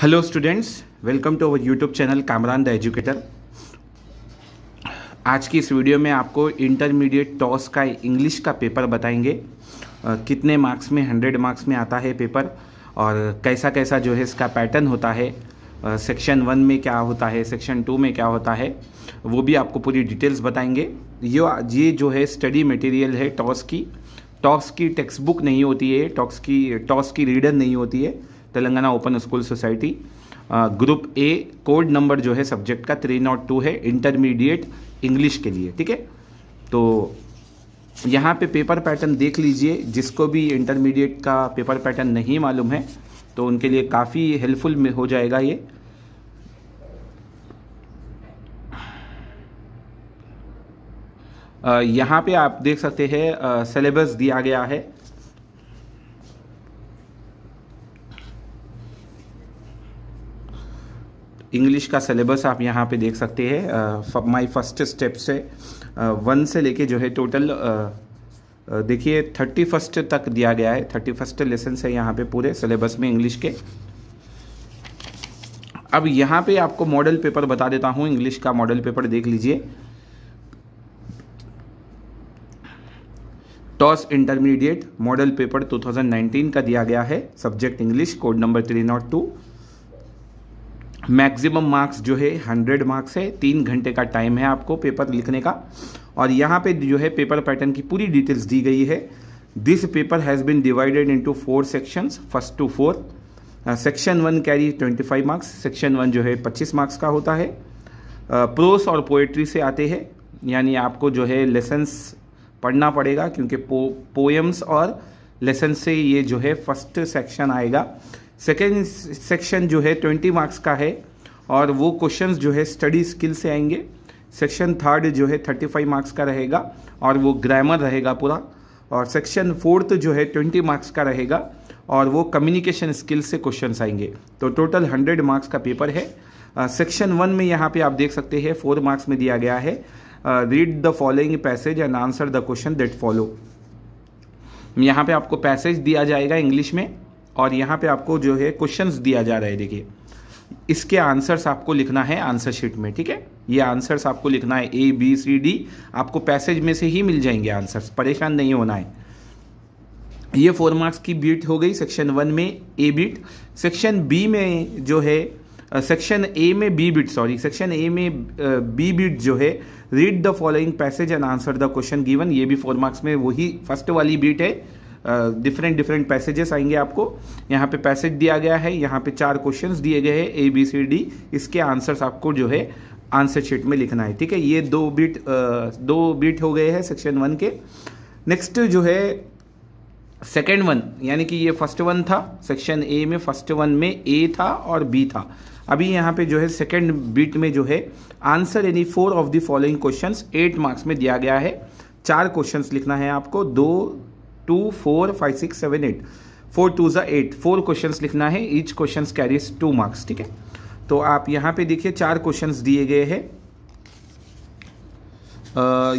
Hello students welcome to our YouTube channel Kamran the educator आज की इस वीडियो में आपको इंटरमीडिएट टॉस का इंग्लिश का पेपर बताएंगे कितने मार्क्स में हंड्रेड मार्क्स में आता है पेपर और कैसा कैसा जो है इसका पैटर्न होता है सेक्शन वन में क्या होता है सेक्शन टू में क्या होता है वो भी आपको पूरी डिटेल्स बताएंगे ये ये जो है स्टडी मटेरियल है टॉस की टॉस की टेक्स्ट बुक नहीं होती है टॉक्स की टॉस की रीडर नहीं होती है Telangana open school society group A code number जो है सब्जेक्ट का थ्री नॉट टू है इंटरमीडिएट इंग्लिश के लिए ठीक है तो यहाँ पे पेपर पैटर्न देख लीजिए जिसको भी इंटरमीडिएट का पेपर पैटर्न नहीं मालूम है तो उनके लिए काफ़ी हेल्पफुल हो जाएगा ये यहाँ पे आप देख सकते हैं सिलेबस दिया गया है इंग्लिश का सिलेबस आप यहाँ पे देख सकते हैं माय फर्स्ट स्टेप से वन से लेके जो है टोटल देखिए थर्टी फर्स्ट तक दिया गया है थर्टी फर्स्ट लेसन है यहाँ पे पूरे सिलेबस में इंग्लिश के अब यहाँ पे आपको मॉडल पेपर बता देता हूँ इंग्लिश का मॉडल पेपर देख लीजिए टॉस इंटरमीडिएट मॉडल पेपर 2019 का दिया गया है subject English code number three nought two maximum marks जो है हंड्रेड मार्क्स है तीन घंटे का टाइम है आपको पेपर लिखने का और यहाँ पे जो है पेपर पैटर्न की पूरी डिटेल्स दी गई है this paper has been divided into four sections first to fourth section one carry twenty five marks section one जो है पच्चीस मार्क्स का होता है प्रोस uh, और पोएट्री से आते हैं यानी आपको जो है लेसन्स पढ़ना पड़ेगा क्योंकि पो पोएम्स और लेसन से ये जो है फर्स्ट सेक्शन आएगा सेकेंड सेक्शन जो है ट्वेंटी मार्क्स का है और वो क्वेश्चंस जो है स्टडी स्किल से आएंगे सेक्शन थर्ड जो है थर्टी फाइव मार्क्स का रहेगा और वो ग्रामर रहेगा पूरा और सेक्शन फोर्थ जो है ट्वेंटी मार्क्स का रहेगा और वो कम्युनिकेशन स्किल से क्वेश्चन आएंगे तो टोटल हंड्रेड मार्क्स का पेपर है सेक्शन वन में यहाँ पे आप देख सकते हैं फोर मार्क्स में दिया गया है read the following passage and answer the question that follow यहाँ पे आपको पैसेज दिया जाएगा इंग्लिश में और यहाँ पे आपको जो है क्वेश्चंस दिया जा रहा है देखिए इसके आंसर्स आपको लिखना है आंसर शीट में ठीक है ये आंसर्स आपको लिखना है ए बी सी डी आपको पैसेज में से ही मिल जाएंगे आंसर्स परेशान नहीं होना है ये फोर मार्क्स की बीट हो गई सेक्शन वन में ए बीट सेक्शन बी में जो है सेक्शन ए में B bit sorry section A में बी बीट जो है read the following passage and answer the question given ये भी फोर मार्क्स में वही फर्स्ट वाली बीट है डिफरेंट डिफरेंट पैसेजेस आएंगे आपको यहाँ पे पैसेज दिया गया है यहाँ पे चार क्वेश्चंस दिए गए हैं ए बी सी डी इसके आंसर्स आपको जो है आंसर शीट में लिखना है ठीक है ये दो बीट दो बीट हो गए हैं सेक्शन वन के नेक्स्ट जो है सेकेंड वन यानी कि ये फर्स्ट वन था सेक्शन ए में फर्स्ट वन में ए था और बी था अभी यहाँ पे जो है सेकेंड बीट में जो है आंसर यानी four of the following questions eight marks में दिया गया है चार क्वेश्चंस लिखना है आपको दो two four five six seven eight four two ज़ा एट फोर क्वेश्चन लिखना है each question carries two marks ठीक है तो आप यहाँ पे देखिए चार क्वेश्चन दिए गए हैं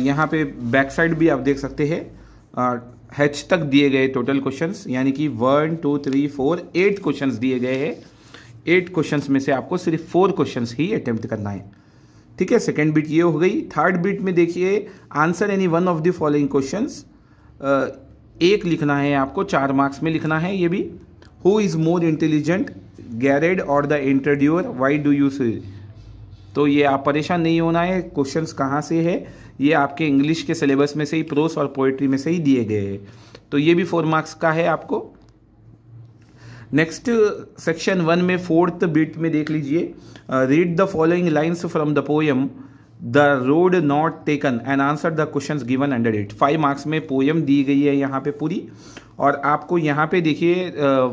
यहाँ पे बैक साइड भी आप देख सकते हैं हैच तक दिए गए टोटल क्वेश्चंस यानी कि one two three four eight questions दिए गए हैं एट क्वेश्चंस में से आपको सिर्फ फोर क्वेश्चंस ही अटेम्प्ट करना है ठीक है सेकेंड बीट ये हो गई थर्ड बीट में देखिए answer any one of the following questions एक लिखना है आपको चार मार्क्स में लिखना है ये भी who is more intelligent Gerard और the introducer why do you see तो ये आप परेशान नहीं होना है क्वेश्चन कहाँ से है ये आपके इंग्लिश के सिलेबस में से ही प्रोस और पोएट्री में से ही दिए गए हैं तो ये भी फोर मार्क्स का है आपको नेक्स्ट सेक्शन वन में फोर्थ बीट में देख लीजिए read the following lines from the poem the road not taken and answer the question given under it five marks में पोएम दी गई है यहाँ पे पूरी और आपको यहाँ पे देखिए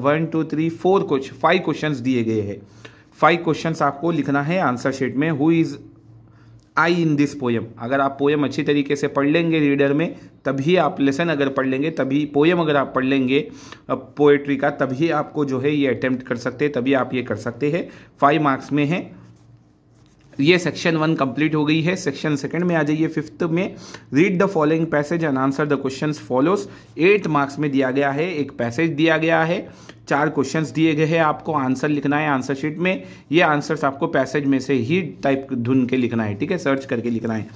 वन टू थ्री फोर कुछ फाइव क्वेश्चन दिए गए हैं फाइव क्वेश्चन आपको लिखना है आंसर शीट में who is I in this poem अगर आप पोएम अच्छी तरीके से पढ़ लेंगे रीडर में तभी आप लेसन अगर पढ़ लेंगे तभी पोएम अगर आप पढ़ लेंगे पोएट्री uh, का तभी आपको जो है ये अटैम्प्ट कर सकते हैं तभी आप ये कर सकते हैं फाइव मार्क्स में है ये सेक्शन वन कंप्लीट हो गई है सेक्शन सेकंड में आ जाइए फिफ्थ में read the following passage and answer the question follows eight marks में दिया गया है एक पैसेज दिया गया है चार क्वेश्चन दिए गए हैं आपको आंसर लिखना है आंसर शीट में ये आंसर्स आपको पैसेज में से ही टाइप ढूंढ के लिखना है ठीक है सर्च करके लिखना है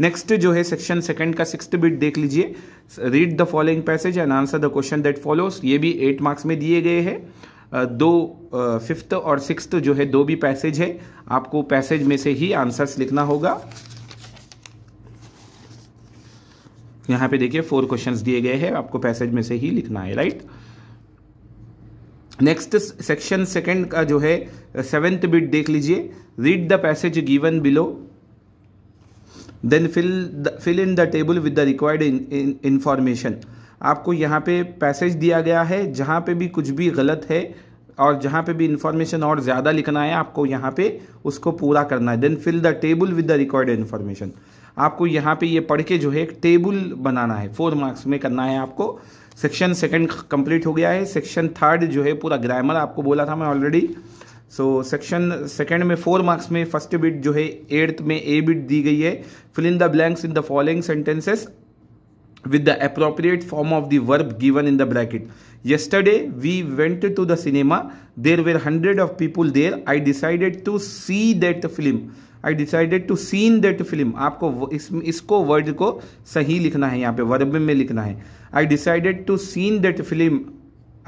नेक्स्ट जो है सेक्शन सेकंड का सिक्स बिट देख लीजिए read the following passage and answer the question that follows ये भी एट मार्क्स में दिए गए हैं दो फिफ्थ और सिक्स्थ जो है दो भी पैसेज है आपको पैसेज में से ही आंसर्स लिखना होगा यहां पे देखिए फोर क्वेश्चंस दिए गए हैं आपको पैसेज में से ही लिखना है राइट नेक्स्ट सेक्शन सेकंड का जो है सेवेंथ बिट देख लीजिए read the passage given below then fill fill in the table with the required information आपको यहाँ पे पैसेज दिया गया है जहाँ पे भी कुछ भी गलत है और जहाँ पे भी इन्फॉर्मेशन और ज़्यादा लिखना है आपको यहाँ पे उसको पूरा करना है then fill the table with the recorded information आपको यहाँ पे ये पढ़ के जो है एक टेबल बनाना है फोर मार्क्स में करना है आपको सेक्शन सेकंड कंप्लीट हो गया है सेक्शन थर्ड जो है पूरा ग्रामर आपको बोला था मैं ऑलरेडी सो सेक्शन सेकेंड में फोर मार्क्स में फर्स्ट बिट जो है एट्थ में ए बिट दी गई है fill in the blanks in the following sentences with the appropriate form of the verb given in the bracket. Yesterday, we went to the cinema. There were hundred of people there. I decided to see that film. I decided to seen that film आपको इस, इसको word को सही लिखना है यहाँ पे verb में लिखना है I decided to seen that film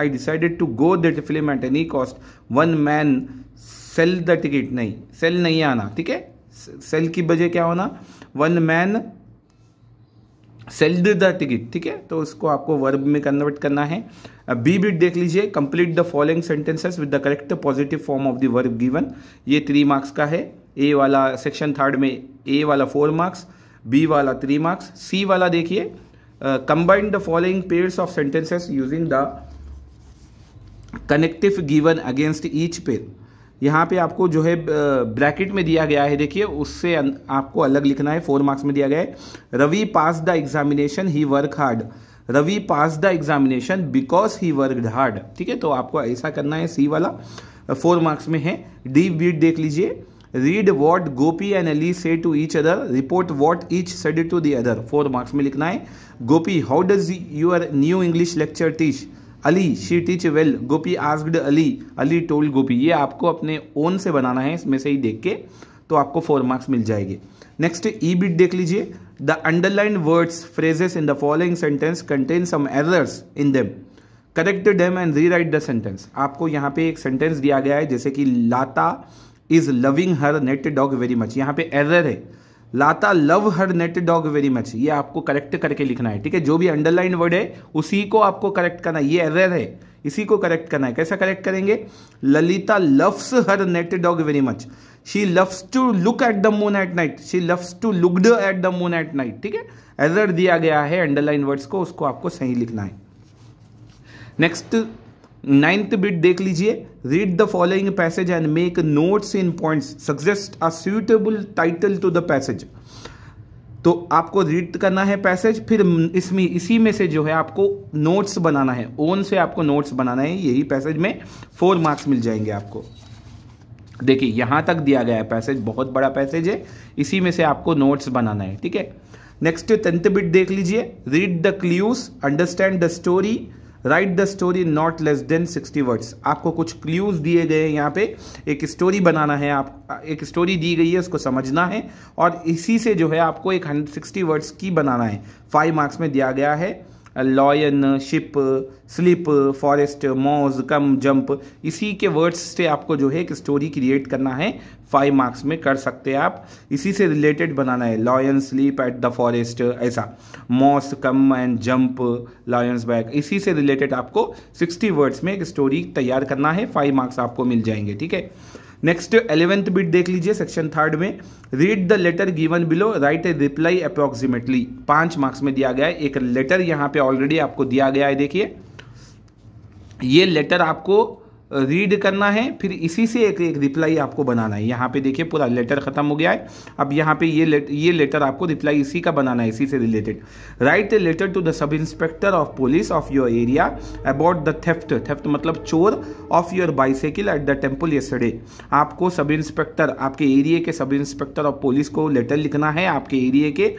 I decided to go that film at any cost one man sell the ticket नहीं सेल नहीं आना ठीक है सेल की बजे क्या होना one man sold the ticket ठीक है तो उसको आपको वर्ब में कन्वर्ट करना है बी बिट देख लीजिए complete the following sentences with the correct positive form of the verb given ये थ्री मार्क्स का है ए वाला सेक्शन थर्ड में ए वाला फोर मार्क्स बी वाला थ्री मार्क्स सी वाला देखिए combined the following pairs of sentences using the connective given against each pair यहाँ पे आपको जो है ब्रैकेट में दिया गया है देखिए उससे आपको अलग लिखना है फोर मार्क्स में दिया गया है Ravi pass the examination he work hard Ravi pass the examination because he work hard ठीक है तो आपको ऐसा करना है सी वाला फोर मार्क्स में है डी बीट देख लीजिए read what Gopi and Ali say to each other report what each said to the other four marks में लिखना है Gopi how does your new English lecture teach Ali she teach well Gopi asked Ali Ali told Gopi ये आपको अपने ओन से बनाना है इसमें से ही देख के तो आपको फोर मार्क्स मिल जाएंगे नेक्स्ट ई बिट देख लीजिए the underline words phrases in the following sentence contain some errors in them correct them and rewrite the sentence आपको यहाँ पे एक सेंटेंस दिया गया है जैसे कि Lata is loving her pet dog very much यहाँ पे एरर है Lata love her pet dog very much ये आपको करेक्ट करके लिखना है ठीक है जो भी अंडरलाइन वर्ड है उसी को आपको करेक्ट करना है ये एरर है इसी को करेक्ट करना है कैसा करेक्ट करेंगे Lalita loves her pet dog very much she loves to look at the moon at night she loves to the at the moon at night ठीक है एरर दिया गया है अंडरलाइन वर्ड्स को उसको आपको सही लिखना है नेक्स्ट नाइन्थ बिट देख लीजिए read the following passage and make notes in points suggest a suitable title to the passage तो आपको रीड करना है पैसेज फिर इसमें इसी में से जो है आपको नोट्स बनाना है ओन से आपको नोट्स बनाना है यही पैसेज में फोर मार्क्स मिल जाएंगे आपको देखिए यहां तक दिया गया है पैसेज बहुत बड़ा पैसेज है इसी में से आपको नोट्स बनाना है ठीक है नेक्स्ट टेंथ बिट देख लीजिए read the clues understand the story write the story not less than sixty words आपको कुछ क्ल्यूज दिए गए हैं यहाँ पे एक स्टोरी बनाना है आप एक स्टोरी दी गई है उसको समझना है और इसी से जो है आपको एक हंड्रेड सिक्सटी वर्ड्स की बनाना है फाइव मार्क्स में दिया गया है lion ship slip forest mouse come jump इसी के वर्ड्स से आपको जो है एक स्टोरी क्रिएट करना है फाइव मार्क्स में कर सकते हैं आप इसी से रिलेटेड बनाना है lion sleep at the forest ऐसा mouse come and jump lions back इसी से रिलेटेड आपको सिक्सटी वर्ड्स में एक स्टोरी तैयार करना है फाइव मार्क्स आपको मिल जाएंगे ठीक है नेक्स्ट एलेवेंथ बिट देख लीजिए सेक्शन थर्ड में read the letter given below write a reply approximately पांच मार्क्स में दिया गया है एक लेटर यहाँ पे ऑलरेडी आपको दिया गया है देखिए ये लेटर आपको रीड करना है फिर इसी से एक एक रिप्लाई आपको बनाना है यहाँ पे देखिए पूरा लेटर ख़त्म हो गया है अब यहाँ पे ये लेट ये लेटर आपको रिप्लाई इसी का बनाना है इसी से related write a letter to the sub inspector of police of your area about the theft theft मतलब चोर of your bicycle at the temple ये आपको सब इंस्पेक्टर आपके एरिए के सब इंस्पेक्टर ऑफ पुलिस को लेटर लिखना है आपके एरिए के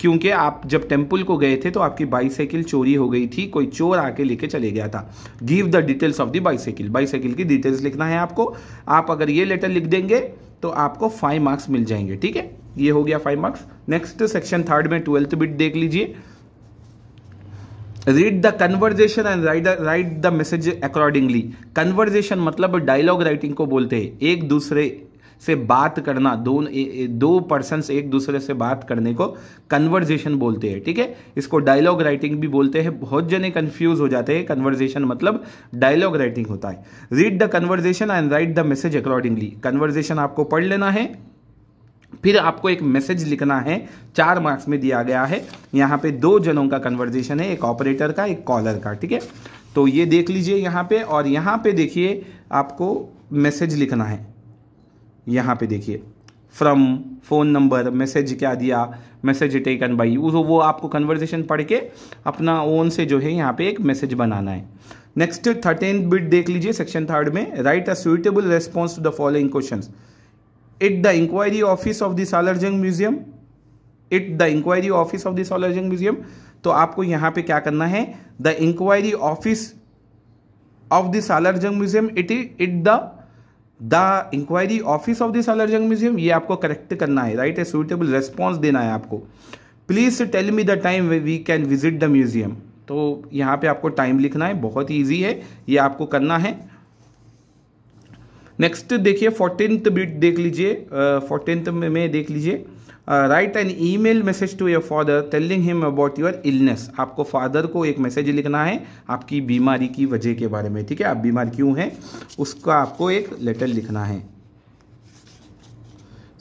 क्योंकि आप जब टेम्पल को गए थे तो आपकी बाइसाइकिल चोरी हो गई थी कोई चोर आके लेके चले गया था give the details of the bicycle bicycle की डिटेल्स लिखना है आपको आप अगर ये लेटर लिख देंगे तो आपको फाइव मार्क्स मिल जाएंगे ठीक है ये हो गया five marks next section third में ट्वेल्थ बिट देख लीजिए read the conversation and write write the message accordingly conversation मतलब डायलॉग राइटिंग को बोलते हैं एक दूसरे से बात करना दो दो पर्सन एक दूसरे से बात करने को कन्वर्जेशन बोलते हैं ठीक है इसको डायलॉग राइटिंग भी बोलते हैं बहुत जने कन्फ्यूज हो जाते हैं कन्वर्जेशन मतलब डायलॉग राइटिंग होता है read the conversation and write the message accordingly conversation आपको पढ़ लेना है फिर आपको एक मैसेज लिखना है चार मार्क्स में दिया गया है यहाँ पे दो जनों का कन्वर्जेशन है एक ऑपरेटर का एक कॉलर का ठीक है तो ये देख लीजिए यहाँ पे और यहाँ पे देखिए आपको मैसेज लिखना है यहाँ पे देखिए फ्रॉम फ़ोन नंबर मैसेज क्या दिया मैसेज टेकन बाई यू वो आपको कन्वर्जेशन पढ़ के अपना ओन से जो है यहाँ पे एक मैसेज बनाना है नेक्स्ट थर्टीन बिट देख लीजिए सेक्शन थर्ड में write a suitable response to the following question it the inquiry office of the Salar Jung museum it the inquiry office of the Salar Jung museum तो आपको यहाँ पे क्या करना है the inquiry office of the Salar Jung museum it it the the inquiry office of this Salar Jung museum ये आपको correct करना है राइट ए सुइटेबल रेस्पॉन्स देना है आपको please tell me the time we can visit the museum तो यहाँ पे आपको टाइम लिखना है बहुत ईजी है ये आपको करना है नेक्स्ट देखिए फोर्टीन बीट देख लीजिए फोर्टीन में देख लीजिए uh, write an email message to your father telling him about your illness आपको फादर को एक मैसेज लिखना है आपकी बीमारी की वजह के बारे में ठीक है आप बीमार क्यों हैं उसका आपको एक लेटर लिखना है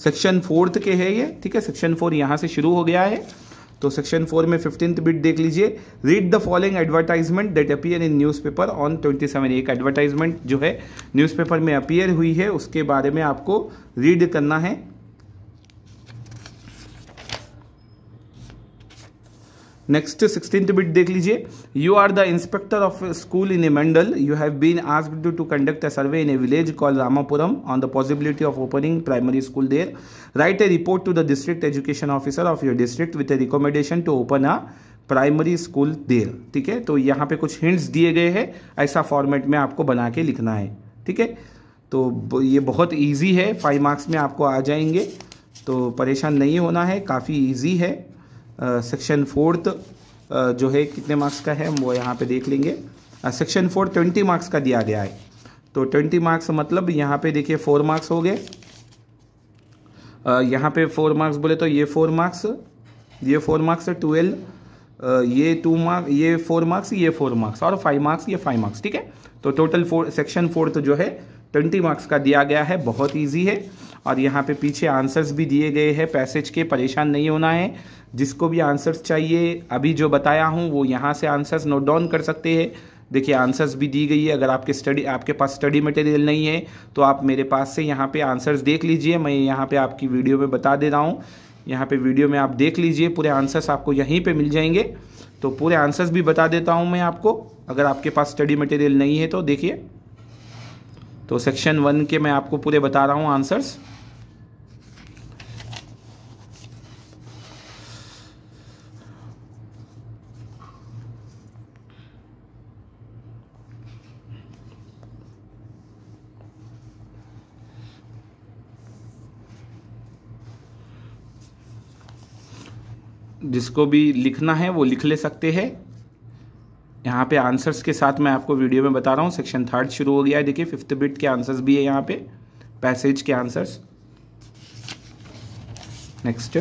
सेक्शन फोर्थ के है ये ठीक है सेक्शन फोर यहाँ से शुरू हो गया है तो सेक्शन फोर में फिफ्टींथ बिट देख लीजिए read the following advertisement that appear in newspaper on twenty seven एक एडवर्टाइजमेंट जो है न्यूज़पेपर में अपियर हुई है उसके बारे में आपको रीड करना है नेक्स्ट सिक्सटीन बिट देख लीजिए you are the inspector of school in a mandal you have been asked to conduct a survey in a village call Ramapuram on the possibility of opening primary school there write a report to the district education officer of your district with a recommendation to open a primary school there ठीक है तो यहाँ पे कुछ hints दिए गए हैं ऐसा फॉर्मेट में आपको बना के लिखना है ठीक है तो ये बहुत ईजी है फाइव मार्क्स में आपको आ जाएंगे तो परेशान नहीं होना है काफ़ी ईजी है सेक्शन फोर्थ जो है कितने मार्क्स का है वो यहाँ पे देख लेंगे सेक्शन फोर ट्वेंटी मार्क्स का दिया गया है तो ट्वेंटी मार्क्स मतलब यहाँ पे देखिए फोर मार्क्स हो गए यहाँ पे फोर मार्क्स बोले तो ये फोर मार्क्स ये फोर मार्क्स ट्वेल्व ये टू मार्क्स ये फोर मार्क्स ये फोर मार्क्स और फाइव मार्क्स ये फाइव मार्क्स ठीक है तो टोटल फोर सेक्शन फोर्थ जो है ट्वेंटी मार्क्स का दिया गया है बहुत ईजी है और यहाँ पे पीछे आंसर्स भी दिए गए हैं पैसेज के परेशान नहीं होना है जिसको भी आंसर्स चाहिए अभी जो बताया हूँ वो यहाँ से आंसर्स नोट डाउन कर सकते हैं देखिए आंसर्स भी दी गई है अगर आपके स्टडी आपके पास स्टडी मटेरियल नहीं है तो आप मेरे पास से यहाँ पे आंसर्स देख लीजिए मैं यहाँ पे आपकी वीडियो में बता दे रहा हूँ यहाँ पे वीडियो में आप देख लीजिए पूरे आंसर्स आपको यहीं पे मिल जाएंगे तो पूरे आंसर्स भी बता देता हूँ मैं आपको अगर आपके पास स्टडी मटेरियल नहीं है तो देखिए तो सेक्शन वन के मैं आपको पूरे बता रहा हूँ आंसर्स जिसको भी लिखना है वो लिख ले सकते हैं यहाँ पे आंसर्स के साथ मैं आपको वीडियो में बता रहा हूँ सेक्शन थर्ड शुरू हो गया है देखिए फिफ्थ बिट के आंसर्स भी है यहाँ पे पैसेज के आंसर्स नेक्स्ट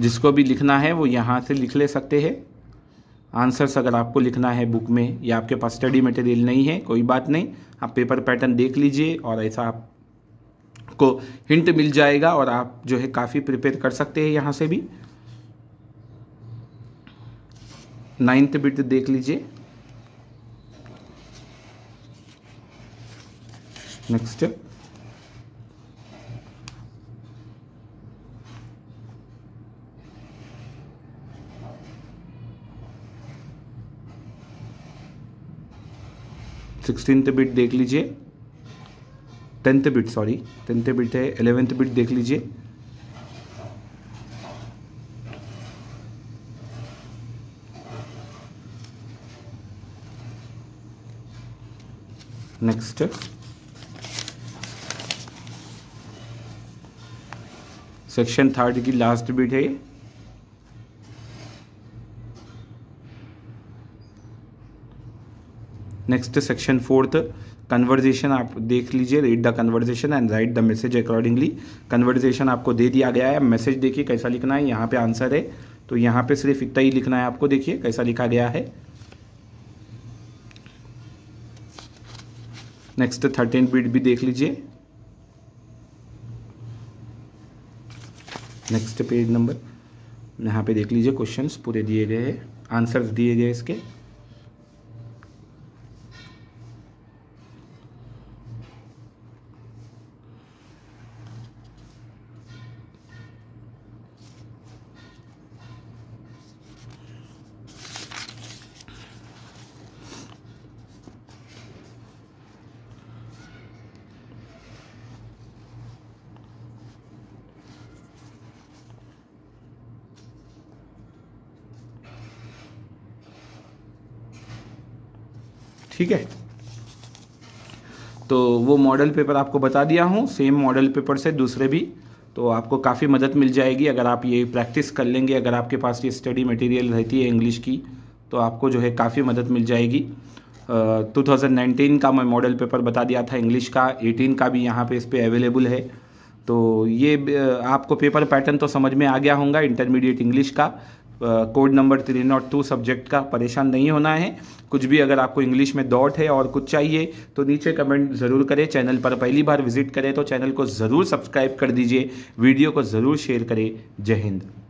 जिसको भी लिखना है वो यहाँ से लिख ले सकते हैं आंसर्स अगर आपको लिखना है बुक में या आपके पास स्टडी मटेरियल नहीं है कोई बात नहीं आप पेपर पैटर्न देख लीजिए और ऐसा आपको हिंट मिल जाएगा और आप जो है काफ़ी प्रिपेयर कर सकते हैं यहाँ से भी नाइन्थ बिट देख लीजिए नेक्स्ट सिक्सटीन बिट देख लीजिए tenth bit sorry tenth bit है एलेवेंथ बिट देख लीजिए नेक्स्ट सेक्शन थर्ड की लास्ट बिट है ये नेक्स्ट सेक्शन फोर्थ कन्वर्जेशन आप देख लीजिए read the conversation and write the message accordingly conversation आपको दे दिया गया है मैसेज देखिए कैसा लिखना है यहाँ पे आंसर है तो यहाँ पे सिर्फ इतना ही लिखना है आपको देखिए कैसा लिखा गया है नेक्स्ट थर्टीन बीट भी देख लीजिए नेक्स्ट पेज नंबर यहाँ पे देख लीजिए क्वेश्चंस पूरे दिए गए हैं आंसर्स दिए गए इसके ठीक है तो वो मॉडल पेपर आपको बता दिया हूँ सेम मॉडल पेपर से दूसरे भी तो आपको काफ़ी मदद मिल जाएगी अगर आप ये प्रैक्टिस कर लेंगे अगर आपके पास ये स्टडी मटेरियल रहती है इंग्लिश की तो आपको जो है काफ़ी मदद मिल जाएगी uh, 2019 का मैं मॉडल पेपर बता दिया था इंग्लिश का 18 का भी यहाँ पे इस पर अवेलेबल है तो ये आपको पेपर पैटर्न तो समझ में आ गया होगा इंटरमीडिएट इंग्लिश का code number three nought two subject का परेशान नहीं होना है कुछ भी अगर आपको इंग्लिश में डॉट है और कुछ चाहिए तो नीचे कमेंट ज़रूर करें चैनल पर पहली बार विजिट करें तो चैनल को ज़रूर सब्सक्राइब कर दीजिए वीडियो को ज़रूर शेयर करें जय हिंद